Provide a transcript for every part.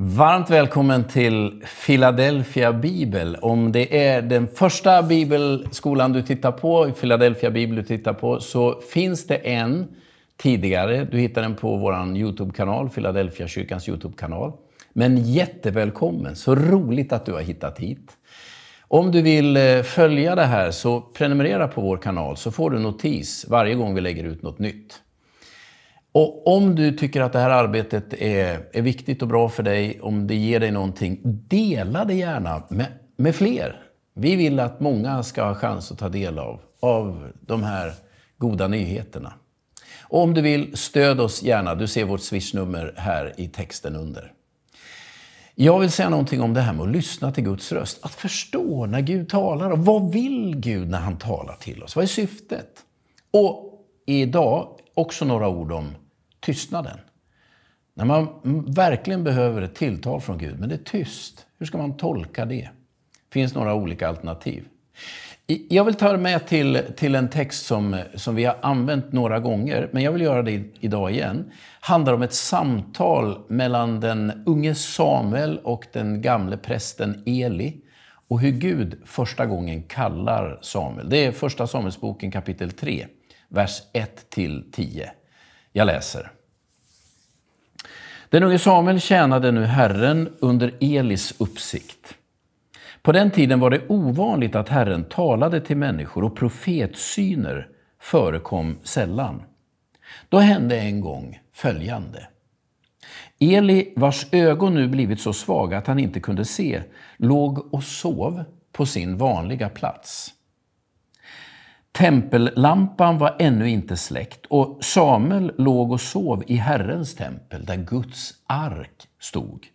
Varmt välkommen till Philadelphia Bibel. Om det är den första bibelskolan du tittar på, Philadelphia Bibel du tittar på, så finns det en tidigare. Du hittar den på vår Youtube-kanal, Philadelphia kyrkans Youtube-kanal. Men jättevälkommen! Så roligt att du har hittat hit. Om du vill eh, följa det här så prenumerera på vår kanal så får du notis varje gång vi lägger ut något nytt. Och om du tycker att det här arbetet är, är viktigt och bra för dig, om det ger dig någonting, dela det gärna med, med fler. Vi vill att många ska ha chans att ta del av, av de här goda nyheterna. Och om du vill, stöd oss gärna. Du ser vårt swishnummer här i texten under. Jag vill säga någonting om det här med att lyssna till Guds röst. Att förstå när Gud talar. Och vad vill Gud när han talar till oss? Vad är syftet? Och idag också några ord om tystnaden. När man verkligen behöver ett tilltal från Gud, men det är tyst. Hur ska man tolka det? Det finns några olika alternativ. Jag vill ta er med till, till en text som, som vi har använt några gånger, men jag vill göra det idag igen. Det handlar om ett samtal mellan den unge Samuel och den gamle prästen Eli och hur Gud första gången kallar Samuel. Det är Första Samuelsboken kapitel 3, vers 1-10. Jag läser. Den unge Samuel tjänade nu Herren under Elis uppsikt. På den tiden var det ovanligt att Herren talade till människor och profetsyner förekom sällan. Då hände en gång följande. Eli, vars ögon nu blivit så svaga att han inte kunde se, låg och sov på sin vanliga plats. Tempellampan var ännu inte släckt och Samuel låg och sov i Herrens tempel där Guds ark stod.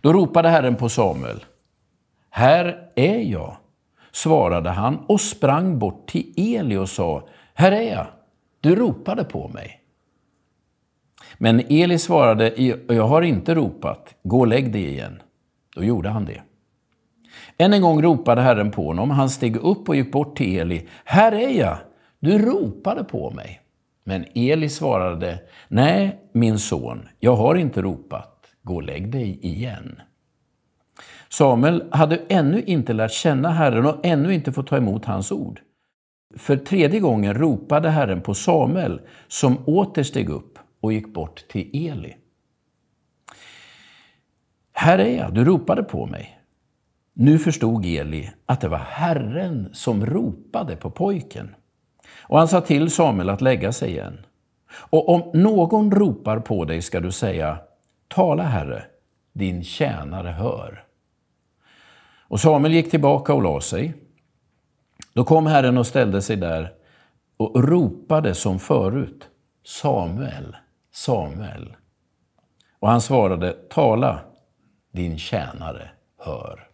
Då ropade Herren på Samuel. Här är jag, svarade han och sprang bort till Eli och sa, här är jag, du ropade på mig. Men Eli svarade, jag har inte ropat, gå och lägg dig igen. Då gjorde han det. Än en gång ropade Herren på honom. Han steg upp och gick bort till Eli. Här är jag! Du ropade på mig. Men Eli svarade, Nej, min son, jag har inte ropat. Gå och lägg dig igen. Samuel hade ännu inte lärt känna Herren och ännu inte fått ta emot hans ord. För tredje gången ropade Herren på Samuel, som åter steg upp och gick bort till Eli. Här är jag, du ropade på mig. Nu förstod Eli att det var Herren som ropade på pojken. Och han sa till Samuel att lägga sig igen. Och om någon ropar på dig ska du säga, tala Herre, din tjänare hör. Och Samuel gick tillbaka och la sig. Då kom Herren och ställde sig där och ropade som förut, Samuel, Samuel. Och han svarade, tala, din tjänare hör.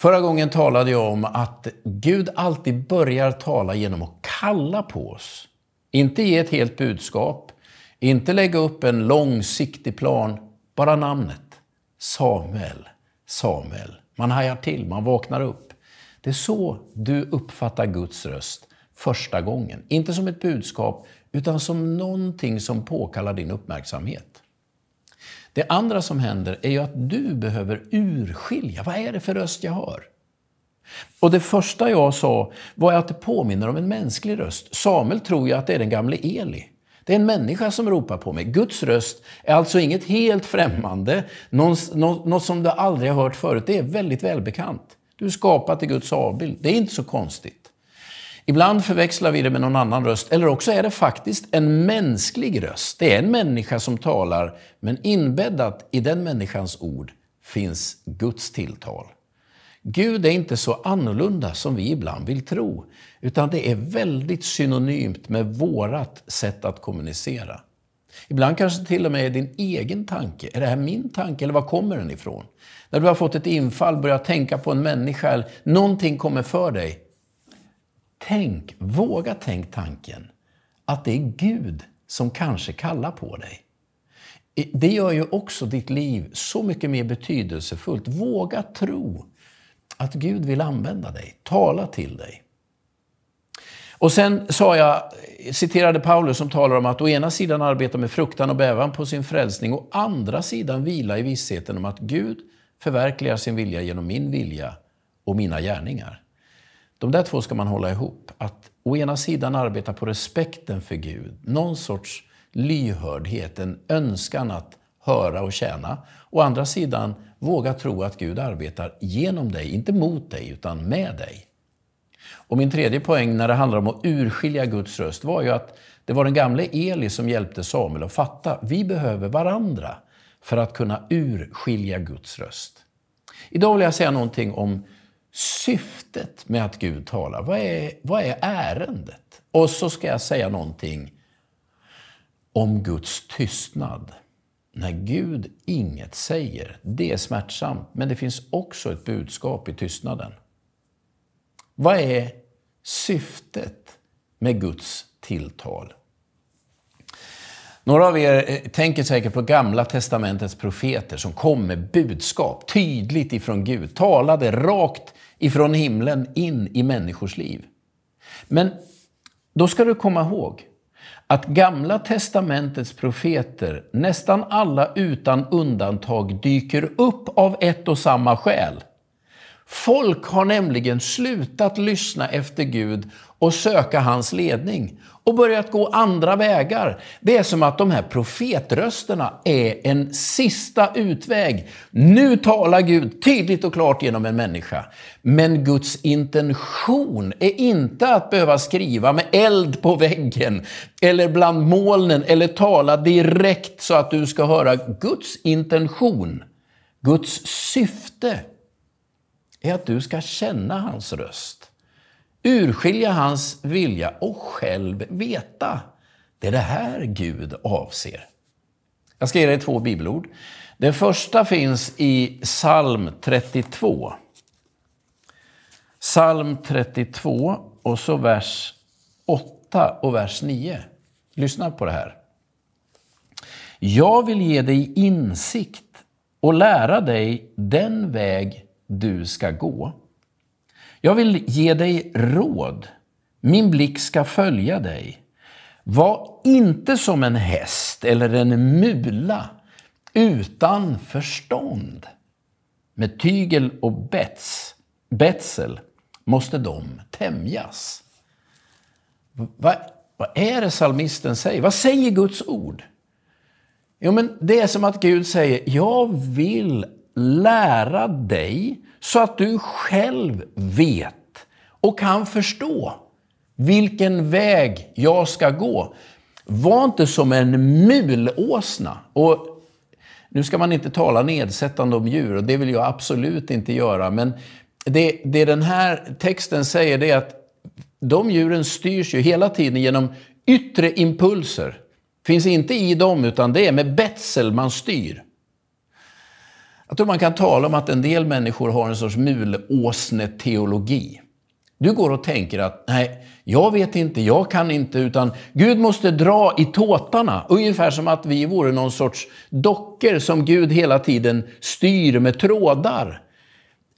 Förra gången talade jag om att Gud alltid börjar tala genom att kalla på oss. Inte ge ett helt budskap, inte lägga upp en långsiktig plan, bara namnet. Samuel, Samuel. Man hajar till, man vaknar upp. Det är så du uppfattar Guds röst första gången. Inte som ett budskap, utan som någonting som påkallar din uppmärksamhet. Det andra som händer är ju att du behöver urskilja, vad är det för röst jag hör? Och det första jag sa var att det påminner om en mänsklig röst. Samuel tror ju att det är den gamle Eli. Det är en människa som ropar på mig. Guds röst är alltså inget helt främmande, något, något som du aldrig har hört förut. Det är väldigt välbekant. Du är skapad till Guds avbild. Det är inte så konstigt. Ibland förväxlar vi det med någon annan röst, eller också är det faktiskt en mänsklig röst. Det är en människa som talar, men inbäddat i den människans ord finns Guds tilltal. Gud är inte så annorlunda som vi ibland vill tro, utan det är väldigt synonymt med vårat sätt att kommunicera. Ibland kanske till och med är din egen tanke. Är det här min tanke eller var kommer den ifrån? När du har fått ett infall, börjar tänka på en människa, eller någonting kommer för dig, Tänk, våga tänk tanken att det är Gud som kanske kallar på dig. Det gör ju också ditt liv så mycket mer betydelsefullt. Våga tro att Gud vill använda dig, tala till dig. Och sen sa jag, citerade Paulus som talar om att å ena sidan arbeta med fruktan och bävan på sin frälsning, och å andra sidan vila i vissheten om att Gud förverkligar sin vilja genom min vilja och mina gärningar. De där två ska man hålla ihop. Att å ena sidan arbeta på respekten för Gud, någon sorts lyhördhet, en önskan att höra och tjäna. Å andra sidan våga tro att Gud arbetar genom dig, inte mot dig, utan med dig. Och min tredje poäng när det handlar om att urskilja Guds röst var ju att det var den gamle Eli som hjälpte Samuel att fatta. Vi behöver varandra för att kunna urskilja Guds röst. Idag vill jag säga någonting om syftet med att Gud talar. Vad är, vad är ärendet? Och så ska jag säga någonting om Guds tystnad. När Gud inget säger, det är smärtsamt, men det finns också ett budskap i tystnaden. Vad är syftet med Guds tilltal? Några av er eh, tänker säkert på Gamla Testamentets profeter som kom med budskap tydligt ifrån Gud, talade rakt ifrån himlen in i människors liv. Men då ska du komma ihåg att Gamla Testamentets profeter, nästan alla utan undantag, dyker upp av ett och samma skäl. Folk har nämligen slutat lyssna efter Gud och söka hans ledning och börjat gå andra vägar. Det är som att de här profetrösterna är en sista utväg. Nu talar Gud tydligt och klart genom en människa. Men Guds intention är inte att behöva skriva med eld på väggen eller bland molnen eller tala direkt så att du ska höra Guds intention. Guds syfte är att du ska känna hans röst urskilja hans vilja och själv veta. Det är det här Gud avser. Jag ska ge dig två bibelord. Det första finns i psalm 32. Psalm 32 och så vers 8 och vers 9. Lyssna på det här. Jag vill ge dig insikt och lära dig den väg du ska gå. Jag vill ge dig råd. Min blick ska följa dig. Var inte som en häst eller en mula utan förstånd. Med tygel och bets, betsel måste de tämjas. Vad, vad är det psalmisten säger? Vad säger Guds ord? Jo, men det är som att Gud säger, jag vill lära dig så att du själv vet och kan förstå vilken väg jag ska gå. Var inte som en mulåsna. Och nu ska man inte tala nedsättande om djur och det vill jag absolut inte göra. Men det, det den här texten säger är att de djuren styrs ju hela tiden genom yttre impulser. Finns inte i dem utan det är med betsel man styr. Jag tror man kan tala om att en del människor har en sorts mulåsneteologi. Du går och tänker att nej, jag vet inte, jag kan inte, utan Gud måste dra i tåtarna. Ungefär som att vi vore någon sorts dockor som Gud hela tiden styr med trådar.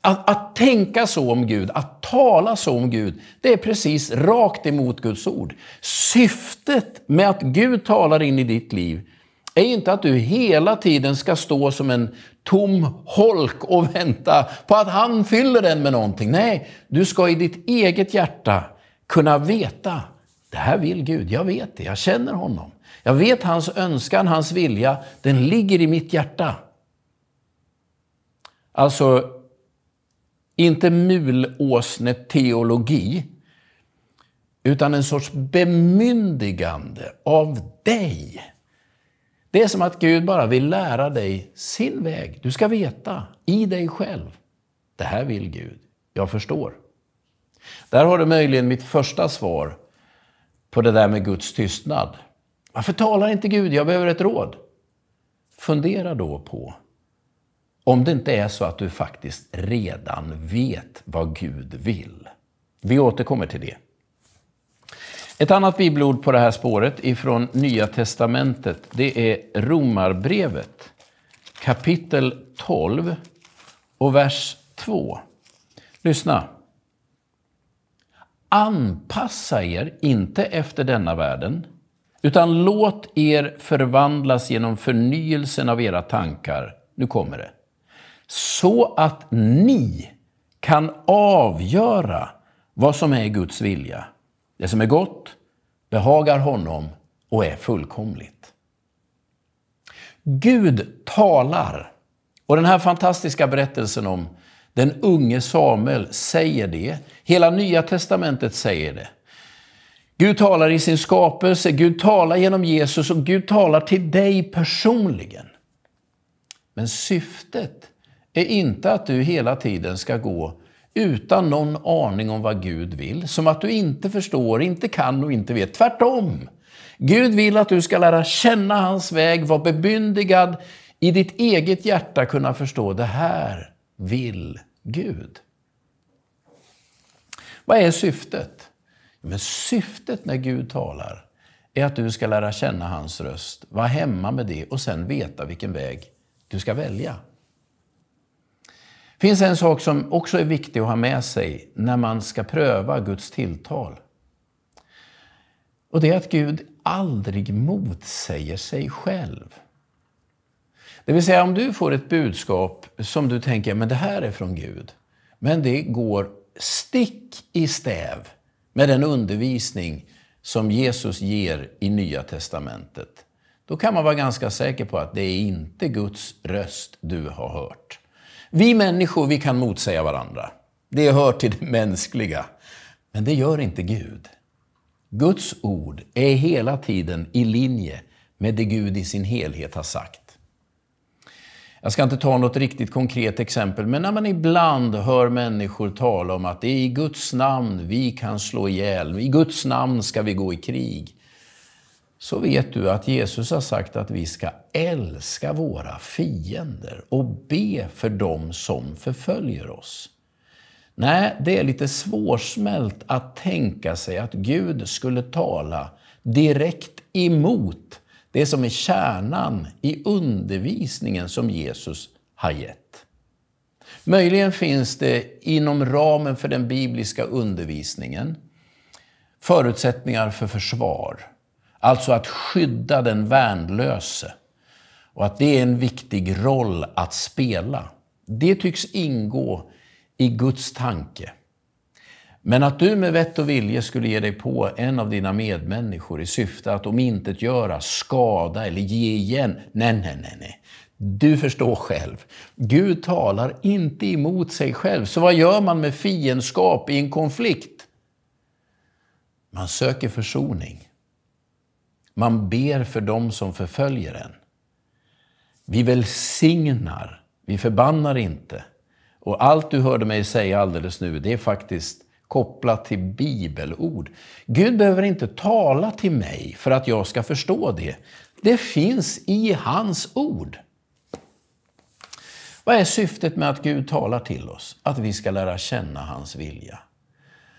Att, att, tänka så om Gud, att tala så om Gud, det är precis rakt emot Guds ord. Syftet med att Gud talar in i ditt liv är inte att du hela tiden ska stå som en tom holk och vänta på att han fyller den med någonting. Nej, du ska i ditt eget hjärta kunna veta. Det här vill Gud. Jag vet det. Jag känner honom. Jag vet hans önskan, hans vilja. Den ligger i mitt hjärta. Alltså, inte mulåsneteologi, utan en sorts bemyndigande av dig det är som att Gud bara vill lära dig sin väg. Du ska veta i dig själv. Det här vill Gud. Jag förstår. Där har du möjligen mitt första svar på det där med Guds tystnad. Varför talar inte Gud? Jag behöver ett råd. Fundera då på om det inte är så att du faktiskt redan vet vad Gud vill. Vi återkommer till det. Ett annat bibelord på det här spåret ifrån Nya Testamentet, det är Romarbrevet kapitel 12 och vers 2. Lyssna. Anpassa er inte efter denna världen, utan låt er förvandlas genom förnyelsen av era tankar. Nu kommer det. Så att ni kan avgöra vad som är Guds vilja det som är gott behagar honom och är fullkomligt. Gud talar. Och den här fantastiska berättelsen om den unge Samuel säger det. Hela Nya Testamentet säger det. Gud talar i sin skapelse, Gud talar genom Jesus och Gud talar till dig personligen. Men syftet är inte att du hela tiden ska gå utan någon aning om vad Gud vill, som att du inte förstår, inte kan och inte vet. Tvärtom! Gud vill att du ska lära känna hans väg, vara bebyndigad, i ditt eget hjärta kunna förstå det här vill Gud. Vad är syftet? Men syftet när Gud talar är att du ska lära känna hans röst, vara hemma med det och sen veta vilken väg du ska välja finns en sak som också är viktig att ha med sig när man ska pröva Guds tilltal. Och det är att Gud aldrig motsäger sig själv. Det vill säga om du får ett budskap som du tänker, men det här är från Gud. Men det går stick i stäv med den undervisning som Jesus ger i Nya Testamentet. Då kan man vara ganska säker på att det är inte Guds röst du har hört. Vi människor, vi kan motsäga varandra. Det hör till det mänskliga. Men det gör inte Gud. Guds ord är hela tiden i linje med det Gud i sin helhet har sagt. Jag ska inte ta något riktigt konkret exempel, men när man ibland hör människor tala om att det är i Guds namn vi kan slå ihjäl, i Guds namn ska vi gå i krig så vet du att Jesus har sagt att vi ska älska våra fiender och be för dem som förföljer oss. Nej, det är lite svårsmält att tänka sig att Gud skulle tala direkt emot det som är kärnan i undervisningen som Jesus har gett. Möjligen finns det inom ramen för den bibliska undervisningen förutsättningar för försvar Alltså att skydda den värnlöse. Och att det är en viktig roll att spela. Det tycks ingå i Guds tanke. Men att du med vett och vilje skulle ge dig på en av dina medmänniskor i syfte att om inte göra, skada eller ge igen. Nej, nej, nej, nej. Du förstår själv. Gud talar inte emot sig själv. Så vad gör man med fiendskap i en konflikt? Man söker försoning. Man ber för dem som förföljer en. Vi välsignar, vi förbannar inte. Och allt du hörde mig säga alldeles nu, det är faktiskt kopplat till bibelord. Gud behöver inte tala till mig för att jag ska förstå det. Det finns i hans ord. Vad är syftet med att Gud talar till oss? Att vi ska lära känna hans vilja.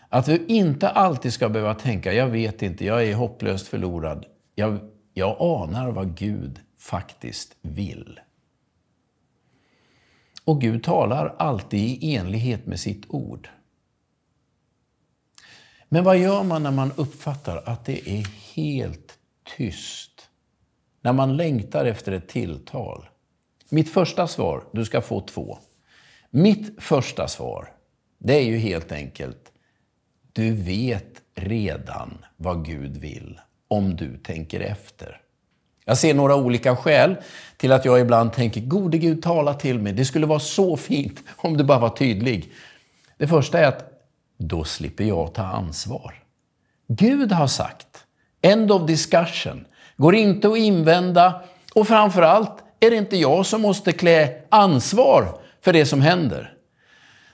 Att vi inte alltid ska behöva tänka, jag vet inte, jag är hopplöst förlorad. Jag, jag anar vad Gud faktiskt vill. Och Gud talar alltid i enlighet med sitt ord. Men vad gör man när man uppfattar att det är helt tyst? När man längtar efter ett tilltal? Mitt första svar, du ska få två. Mitt första svar, det är ju helt enkelt, du vet redan vad Gud vill om du tänker efter. Jag ser några olika skäl till att jag ibland tänker, gode Gud tala till mig, det skulle vara så fint om du bara var tydlig. Det första är att då slipper jag ta ansvar. Gud har sagt, end of discussion, går inte att invända och framförallt är det inte jag som måste klä ansvar för det som händer.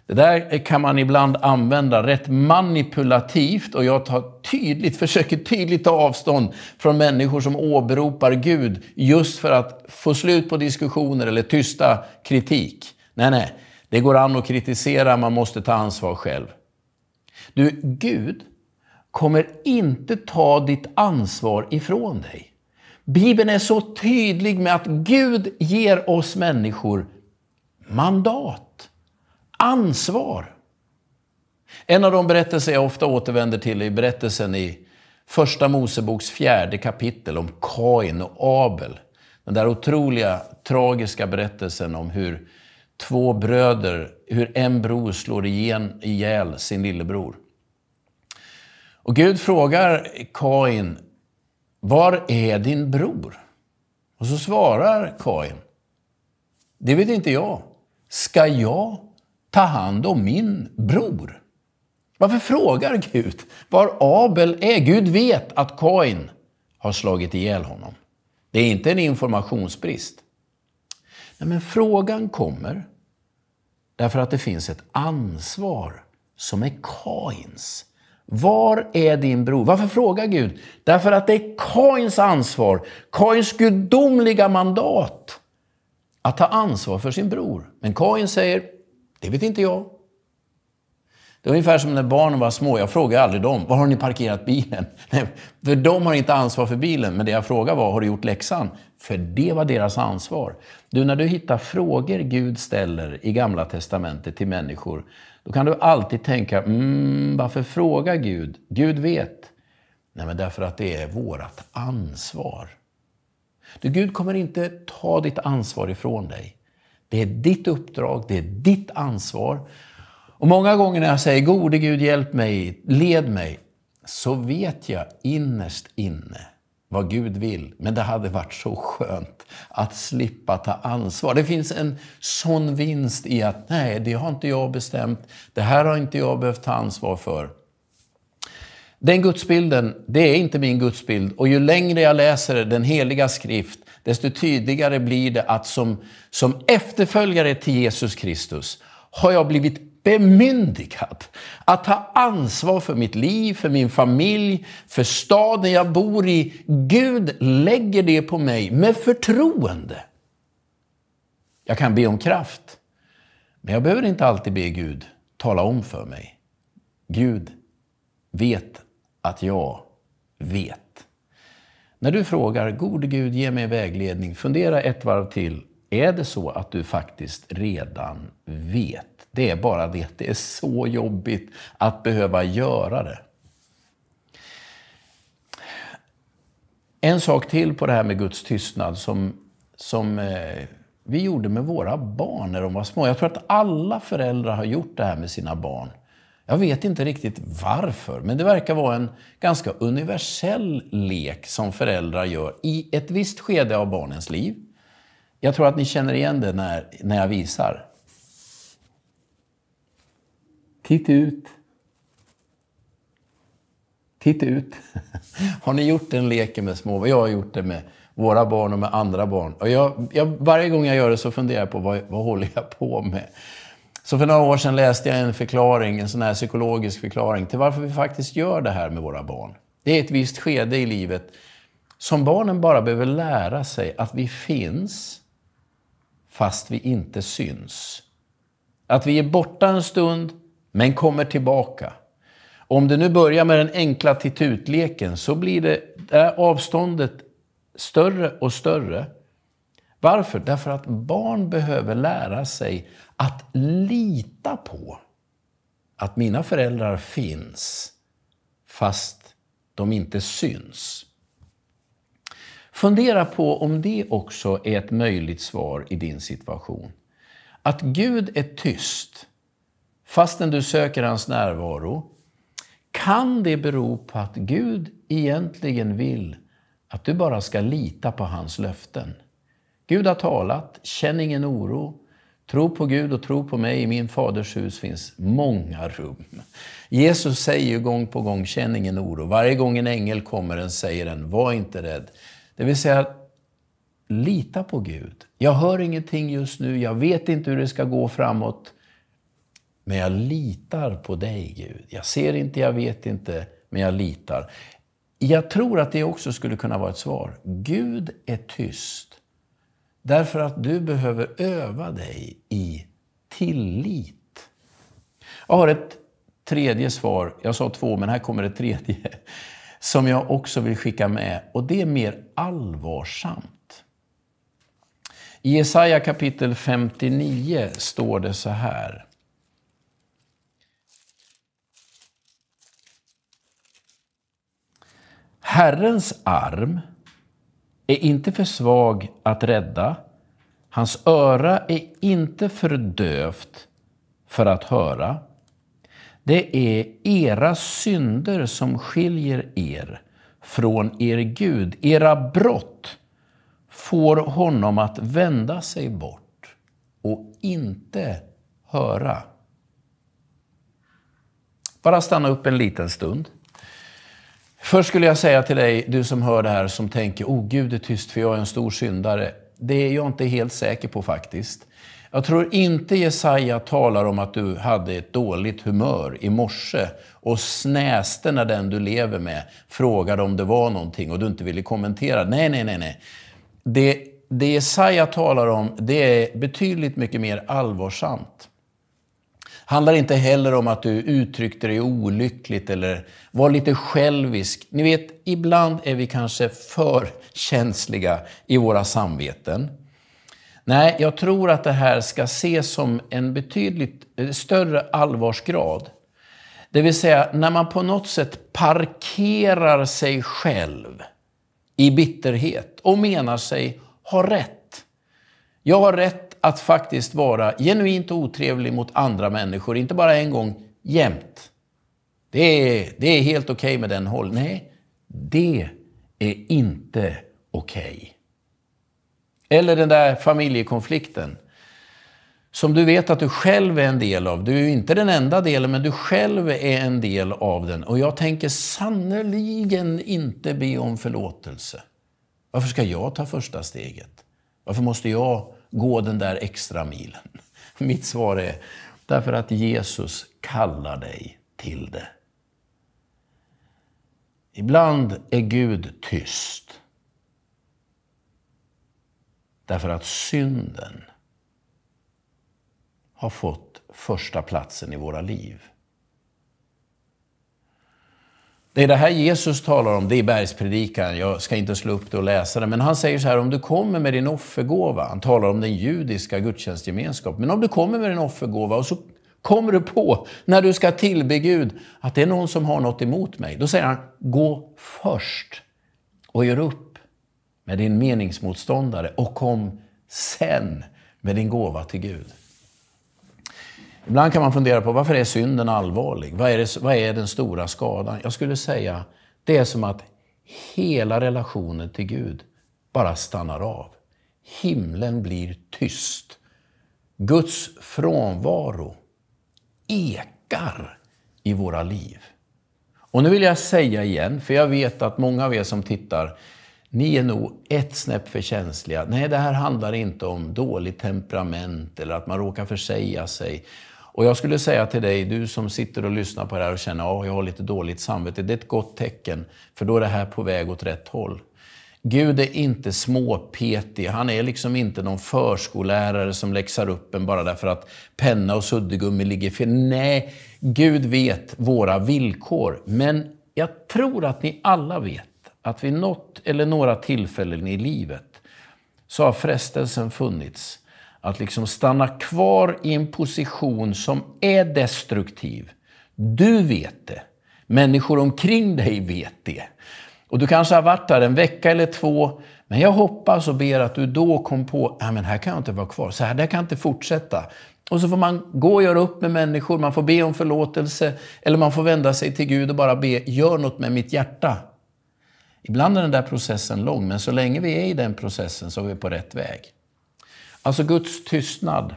Det där kan man ibland använda rätt manipulativt och jag tar tydligt, försöker tydligt ta avstånd från människor som åberopar Gud just för att få slut på diskussioner eller tysta kritik. Nej, nej, det går an att kritisera, man måste ta ansvar själv. Du, Gud kommer inte ta ditt ansvar ifrån dig. Bibeln är så tydlig med att Gud ger oss människor mandat ansvar. En av de berättelser jag ofta återvänder till är berättelsen i Första Moseboks fjärde kapitel om Kain och Abel. Den där otroliga, tragiska berättelsen om hur två bröder, hur en bror slår igen, ihjäl sin lillebror. Och Gud frågar Kain, var är din bror? Och så svarar Kain, det vet inte jag. Ska jag ta hand om min bror? Varför frågar Gud var Abel är? Gud vet att Kain har slagit ihjäl honom. Det är inte en informationsbrist. Nej, men frågan kommer därför att det finns ett ansvar som är Kains. Var är din bror? Varför frågar Gud? Därför att det är Kains ansvar, Kains gudomliga mandat att ta ansvar för sin bror. Men Kain säger, det vet inte jag. Det är ungefär som när barnen var små. Jag frågade aldrig dem, var har ni parkerat bilen? Nej, för de har inte ansvar för bilen. Men det jag frågade var, har du gjort läxan? För det var deras ansvar. Du, när du hittar frågor Gud ställer i Gamla Testamentet till människor, då kan du alltid tänka, mm, varför fråga Gud? Gud vet. Nej, men därför att det är vårt ansvar. Du, Gud kommer inte ta ditt ansvar ifrån dig. Det är ditt uppdrag, det är ditt ansvar. Och många gånger när jag säger gode Gud hjälp mig, led mig, så vet jag innerst inne vad Gud vill. Men det hade varit så skönt att slippa ta ansvar. Det finns en sån vinst i att nej, det har inte jag bestämt. Det här har inte jag behövt ta ansvar för. Den gudsbilden, det är inte min gudsbild. Och ju längre jag läser den heliga skrift, desto tydligare blir det att som, som efterföljare till Jesus Kristus har jag blivit bemyndigad att ta ansvar för mitt liv, för min familj, för staden jag bor i. Gud lägger det på mig med förtroende. Jag kan be om kraft, men jag behöver inte alltid be Gud tala om för mig. Gud vet att jag vet. När du frågar gode Gud, ge mig vägledning, fundera ett varv till. Är det så att du faktiskt redan vet? Det är bara det att det är så jobbigt att behöva göra det. En sak till på det här med Guds tystnad som, som eh, vi gjorde med våra barn när de var små. Jag tror att alla föräldrar har gjort det här med sina barn. Jag vet inte riktigt varför, men det verkar vara en ganska universell lek som föräldrar gör i ett visst skede av barnens liv. Jag tror att ni känner igen det när, när jag visar. Titt ut. Titt ut. Har ni gjort den leken med små? Jag har gjort det med våra barn och med andra barn. Och jag, jag, varje gång jag gör det så funderar jag på vad, vad håller jag på med? Så för några år sedan läste jag en förklaring, en sån här psykologisk förklaring till varför vi faktiskt gör det här med våra barn. Det är ett visst skede i livet som barnen bara behöver lära sig att vi finns fast vi inte syns. Att vi är borta en stund men kommer tillbaka. Om det nu börjar med den enkla titutleken så blir det avståndet större och större. Varför? Därför att barn behöver lära sig att lita på att mina föräldrar finns fast de inte syns. Fundera på om det också är ett möjligt svar i din situation. Att Gud är tyst fastän du söker hans närvaro, kan det bero på att Gud egentligen vill att du bara ska lita på hans löften? Gud har talat, känn ingen oro, Tro på Gud och tro på mig, i min faders hus finns många rum. Jesus säger ju gång på gång, känn ingen oro. Varje gång en ängel kommer den säger den, var inte rädd. Det vill säga, lita på Gud. Jag hör ingenting just nu, jag vet inte hur det ska gå framåt. Men jag litar på dig, Gud. Jag ser inte, jag vet inte, men jag litar. Jag tror att det också skulle kunna vara ett svar. Gud är tyst Därför att du behöver öva dig i tillit. Jag har ett tredje svar, jag sa två men här kommer det tredje, som jag också vill skicka med och det är mer allvarsamt. I Jesaja kapitel 59 står det så här. Herrens arm är inte för svag att rädda. Hans öra är inte för dövt för att höra. Det är era synder som skiljer er från er Gud. Era brott får honom att vända sig bort och inte höra. Bara stanna upp en liten stund. Först skulle jag säga till dig, du som hör det här, som tänker oh Gud är tyst för jag är en stor syndare. Det är jag inte helt säker på faktiskt. Jag tror inte Jesaja talar om att du hade ett dåligt humör i morse och snäste när den du lever med frågade om det var någonting och du inte ville kommentera. Nej, nej, nej. nej. Det, det Jesaja talar om, det är betydligt mycket mer allvarsamt handlar inte heller om att du uttryckte dig olyckligt eller var lite självisk. Ni vet, ibland är vi kanske för känsliga i våra samveten. Nej, jag tror att det här ska ses som en betydligt eh, större allvarsgrad. Det vill säga, när man på något sätt parkerar sig själv i bitterhet och menar sig ha rätt. Jag har rätt att faktiskt vara genuint otrevlig mot andra människor, inte bara en gång, jämt. Det är, det är helt okej okay med den hållningen. Nej, det är inte okej. Okay. Eller den där familjekonflikten som du vet att du själv är en del av. Du är inte den enda delen, men du själv är en del av den. Och jag tänker sannerligen inte be om förlåtelse. Varför ska jag ta första steget? Varför måste jag gå den där extra milen? Mitt svar är, därför att Jesus kallar dig till det. Ibland är Gud tyst. Därför att synden har fått första platsen i våra liv. Det är det här Jesus talar om, det är bergspredikan. Jag ska inte slå upp det och läsa det, men han säger så här, om du kommer med din offergåva, han talar om den judiska gudstjänstgemenskapen, men om du kommer med din offergåva och så kommer du på, när du ska tillbe Gud, att det är någon som har något emot mig, då säger han, gå först och gör upp med din meningsmotståndare och kom sen med din gåva till Gud. Ibland kan man fundera på varför är synden allvarlig? Vad är, det, vad är den stora skadan? Jag skulle säga, det är som att hela relationen till Gud bara stannar av. Himlen blir tyst. Guds frånvaro ekar i våra liv. Och nu vill jag säga igen, för jag vet att många av er som tittar, ni är nog ett snäpp för känsliga. Nej, det här handlar inte om dåligt temperament eller att man råkar försäga sig. Och jag skulle säga till dig, du som sitter och lyssnar på det här och känner att oh, jag har lite dåligt samvete. Det är ett gott tecken, för då är det här på väg åt rätt håll. Gud är inte småpetig. Han är liksom inte någon förskollärare som läxar upp en bara därför att penna och suddgummi ligger fel. Nej, Gud vet våra villkor. Men jag tror att ni alla vet att vid något eller några tillfällen i livet så har frestelsen funnits att liksom stanna kvar i en position som är destruktiv. Du vet det. Människor omkring dig vet det. Och du kanske har varit där en vecka eller två, men jag hoppas och ber att du då kom på, nej men här kan jag inte vara kvar, så här där kan jag inte fortsätta. Och så får man gå och göra upp med människor, man får be om förlåtelse, eller man får vända sig till Gud och bara be, gör något med mitt hjärta. Ibland är den där processen lång, men så länge vi är i den processen så är vi på rätt väg. Alltså Guds tystnad.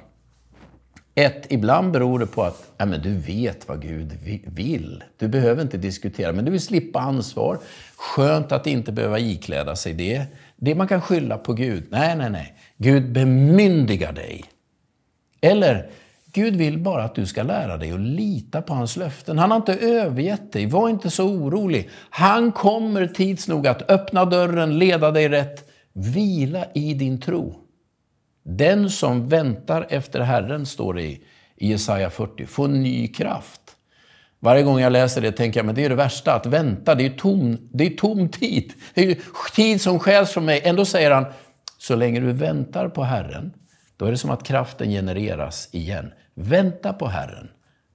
Ett, ibland beror det på att ja, men du vet vad Gud vill. Du behöver inte diskutera, men du vill slippa ansvar. Skönt att inte behöva ikläda sig det. Det man kan skylla på Gud. Nej, nej, nej. Gud bemyndigar dig. Eller, Gud vill bara att du ska lära dig att lita på hans löften. Han har inte övergett dig. Var inte så orolig. Han kommer tids nog att öppna dörren, leda dig rätt. Vila i din tro. Den som väntar efter Herren, står det i Jesaja 40, får ny kraft. Varje gång jag läser det tänker jag, men det är det värsta, att vänta, det är tom, det är tom tid. Det är tid som skäls från mig. Ändå säger han, så länge du väntar på Herren, då är det som att kraften genereras igen. Vänta på Herren.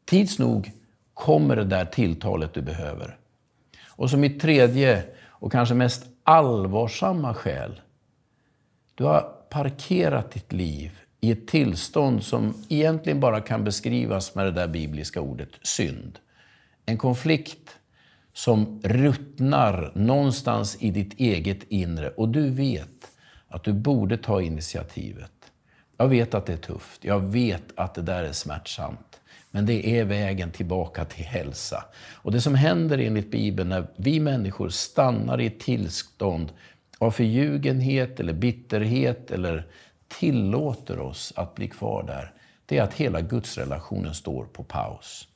Tids nog kommer det där tilltalet du behöver. Och som mitt tredje och kanske mest allvarsamma skäl. Du har parkerat ditt liv i ett tillstånd som egentligen bara kan beskrivas med det där bibliska ordet synd. En konflikt som ruttnar någonstans i ditt eget inre och du vet att du borde ta initiativet. Jag vet att det är tufft, jag vet att det där är smärtsamt. Men det är vägen tillbaka till hälsa. Och det som händer enligt Bibeln när vi människor stannar i ett tillstånd av förljugenhet eller bitterhet eller tillåter oss att bli kvar där, det är att hela gudsrelationen står på paus.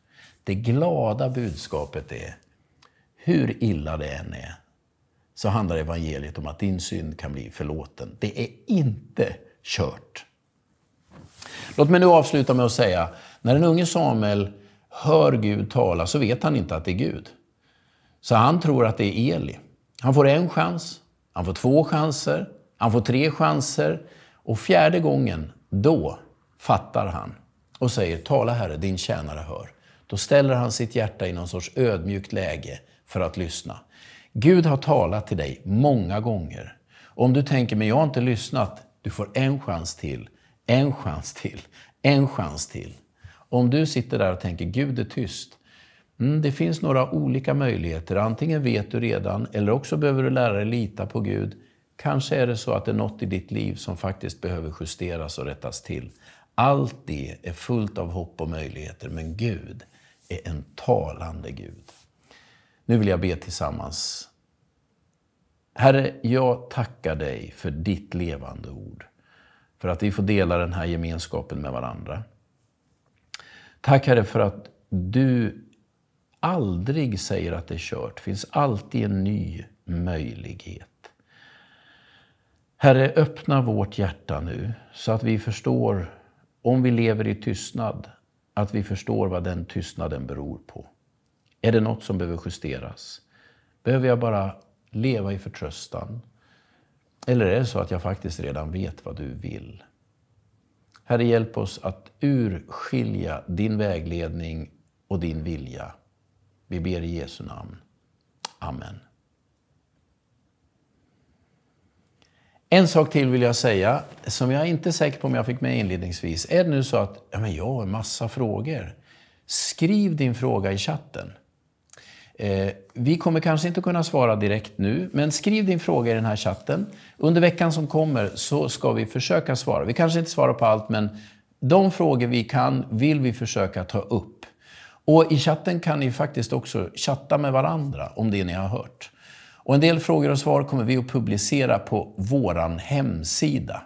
Det glada budskapet är, hur illa det än är, så handlar evangeliet om att din synd kan bli förlåten. Det är inte kört. Låt mig nu avsluta med att säga, när den unge Samuel hör Gud tala så vet han inte att det är Gud. Så han tror att det är Eli. Han får en chans, han får två chanser, han får tre chanser och fjärde gången, då fattar han och säger Tala Herre, din tjänare hör. Då ställer han sitt hjärta i någon sorts ödmjukt läge för att lyssna. Gud har talat till dig många gånger. Om du tänker, men jag har inte lyssnat. Du får en chans till, en chans till, en chans till. Om du sitter där och tänker, Gud är tyst, Mm, det finns några olika möjligheter. Antingen vet du redan, eller också behöver du lära dig lita på Gud. Kanske är det så att det är något i ditt liv som faktiskt behöver justeras och rättas till. Allt det är fullt av hopp och möjligheter, men Gud är en talande Gud. Nu vill jag be tillsammans. Herre, jag tackar dig för ditt levande ord, för att vi får dela den här gemenskapen med varandra. Tack Herre för att du aldrig säger att det är kört. Det finns alltid en ny möjlighet. Herre, öppna vårt hjärta nu så att vi förstår, om vi lever i tystnad, att vi förstår vad den tystnaden beror på. Är det något som behöver justeras? Behöver jag bara leva i förtröstan? Eller är det så att jag faktiskt redan vet vad du vill? Herre, hjälp oss att urskilja din vägledning och din vilja vi ber i Jesu namn. Amen. En sak till vill jag säga, som jag inte är säker på om jag fick med inledningsvis. Är det nu så att ja, men jag har en massa frågor? Skriv din fråga i chatten. Eh, vi kommer kanske inte kunna svara direkt nu, men skriv din fråga i den här chatten. Under veckan som kommer så ska vi försöka svara. Vi kanske inte svarar på allt, men de frågor vi kan vill vi försöka ta upp. Och i chatten kan ni faktiskt också chatta med varandra om det ni har hört. Och en del frågor och svar kommer vi att publicera på vår hemsida.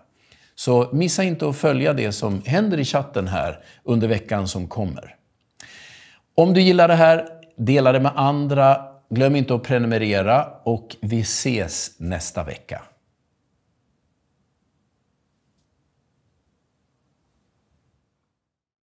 Så missa inte att följa det som händer i chatten här under veckan som kommer. Om du gillar det här, dela det med andra. Glöm inte att prenumerera och vi ses nästa vecka.